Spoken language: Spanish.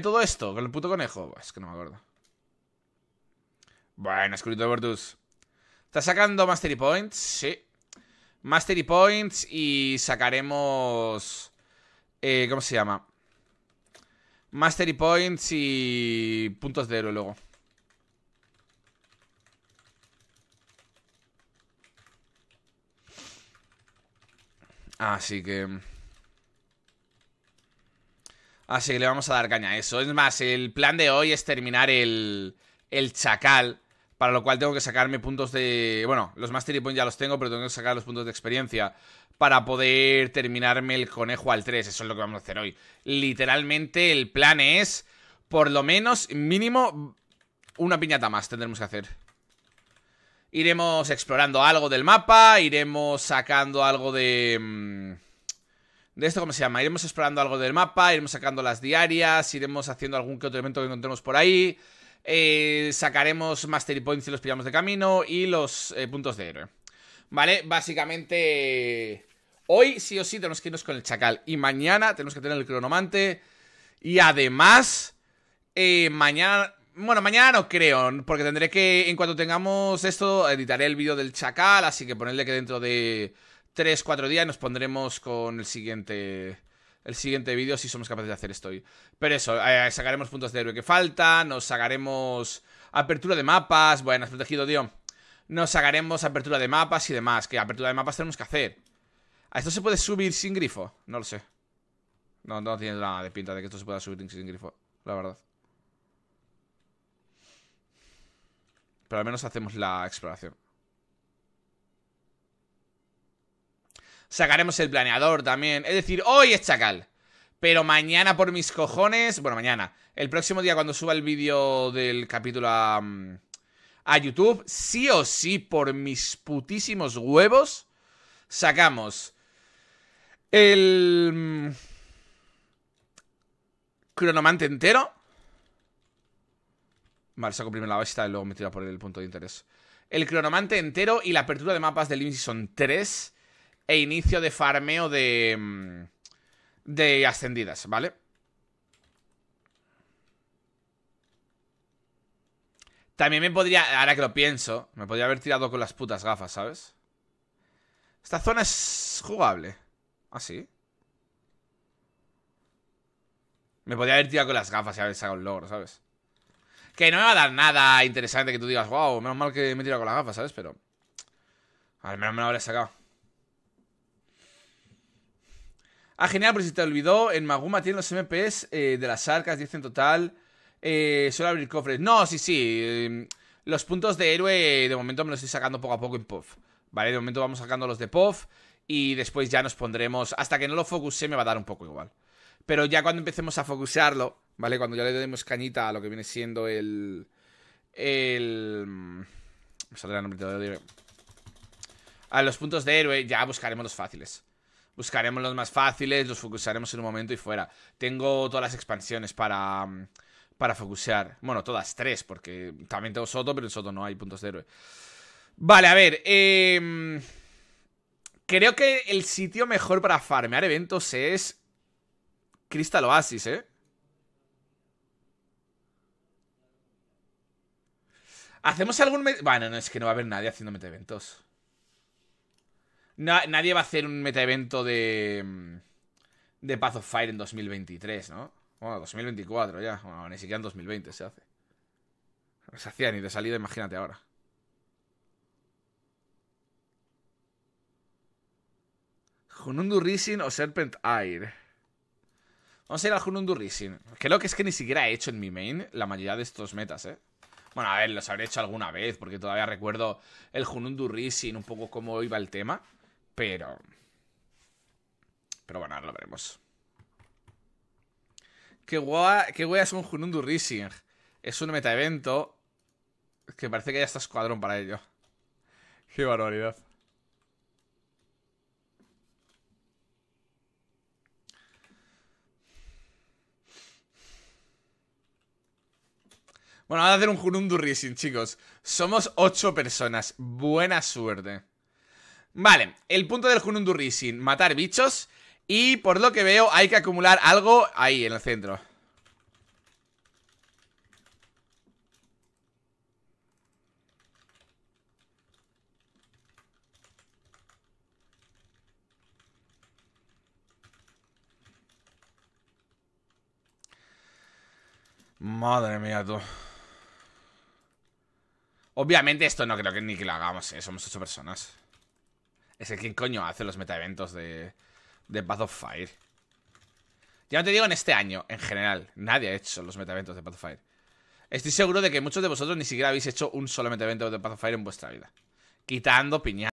todo esto con el puto conejo. Es que no me acuerdo. Bueno, escrito de Virtus. ¿Está sacando Mastery Points? Sí. Mastery Points y sacaremos... Eh, ¿Cómo se llama? Mastery Points y puntos de oro luego. Así que... Así que le vamos a dar caña a eso. Es más, el plan de hoy es terminar el, el chacal. Para lo cual tengo que sacarme puntos de... Bueno, los Mastery Points ya los tengo, pero tengo que sacar los puntos de experiencia para poder terminarme el conejo al 3. Eso es lo que vamos a hacer hoy. Literalmente el plan es, por lo menos, mínimo, una piñata más tendremos que hacer. Iremos explorando algo del mapa, iremos sacando algo de... Mm, de esto, ¿cómo se llama? Iremos explorando algo del mapa, iremos sacando las diarias, iremos haciendo algún que otro evento que encontremos por ahí. Eh, sacaremos Mastery Points y los pillamos de camino y los eh, puntos de héroe. ¿Vale? Básicamente, hoy sí o sí tenemos que irnos con el chacal y mañana tenemos que tener el cronomante. Y además, eh, mañana... Bueno, mañana no creo, porque tendré que, en cuanto tengamos esto, editaré el vídeo del chacal, así que ponerle que dentro de 3, 4 días nos pondremos con el siguiente el siguiente vídeo si somos capaces de hacer esto hoy. Pero eso, eh, sacaremos puntos de héroe que falta nos sacaremos apertura de mapas, bueno, has protegido, tío. Nos sacaremos apertura de mapas y demás, que apertura de mapas tenemos que hacer. ¿A esto se puede subir sin grifo? No lo sé. No, no tiene nada de pinta de que esto se pueda subir sin grifo, la verdad. Pero al menos hacemos la exploración. sacaremos el planeador también. Es decir, hoy es chacal. Pero mañana por mis cojones, bueno, mañana, el próximo día cuando suba el vídeo del capítulo a, mm, a YouTube, sí o sí, por mis putísimos huevos, sacamos el mm, cronomante entero. Vale, saco primero la vista y luego me a por el punto de interés. El cronomante entero y la apertura de mapas del Living son tres e inicio de farmeo de, mm, de ascendidas, ¿vale? También me podría, ahora que lo pienso, me podría haber tirado con las putas gafas, ¿sabes? Esta zona es jugable. ¿Ah, sí? Me podría haber tirado con las gafas y haber sacado el logro, ¿sabes? Que no me va a dar nada interesante que tú digas, wow, menos mal que me he tirado con las gafas, ¿sabes? Pero... Al menos me lo habré sacado. Ah, genial, por si te olvidó, en Maguma tienen los MPs eh, de las arcas, 10 en total. Eh, abrir cofres. No, sí, sí. Em, los puntos de héroe de momento me los estoy sacando poco a poco en Puff, Vale, de momento vamos sacando los de Puff y después ya nos pondremos... Hasta que no lo focusé me va a dar un poco igual. Pero ya cuando empecemos a focusearlo, ¿vale? Cuando ya le demos cañita a lo que viene siendo el... El... Me saldrá el nombre, A los puntos de héroe ya buscaremos los fáciles buscaremos los más fáciles, los focusaremos en un momento y fuera. Tengo todas las expansiones para, mm, para focusear. Bueno, todas tres, porque también tengo Soto, pero en Soto no hay puntos de héroe. Vale, a ver. Em, creo que el sitio mejor para farmear eventos es Crystal Oasis, ¿eh? ¿Hacemos algún... Bueno, no, es que no va a haber nadie haciéndome eventos nadie va a hacer un meta evento de. Mm, de Path of Fire en 2023, ¿no? Bueno, 2024 ya. Bueno, ni siquiera en 2020 se hace. Se hacía ni de salida, imagínate ahora. Junundu Rising o Serpent Air. Vamos a ir al Junundu Rising. Creo que es que ni siquiera he hecho en mi main la mayoría de estos metas, ¿eh? Bueno, a ver, los habré hecho alguna vez, porque todavía recuerdo el Junundu Rising, un poco cómo iba el tema. Pero... Pero bueno, ahora lo veremos. Qué guay, es un Hunundu Rising. Es un metaevento que parece que ya está escuadrón para ello. Qué barbaridad. Bueno, vamos a hacer un Hunundu Rising, chicos. Somos ocho personas. Buena suerte. Vale, el punto del Hunundu sin matar bichos. Y por lo que veo hay que acumular algo ahí en el centro. Madre mía, tú. Obviamente esto no creo que ni que lo hagamos, ¿eh? Somos ocho personas. Es el que coño hace los metaeventos de, de Path of Fire. Ya no te digo en este año, en general. Nadie ha hecho los metaeventos de Path of Fire. Estoy seguro de que muchos de vosotros ni siquiera habéis hecho un solo metaevento de Path of Fire en vuestra vida. Quitando piña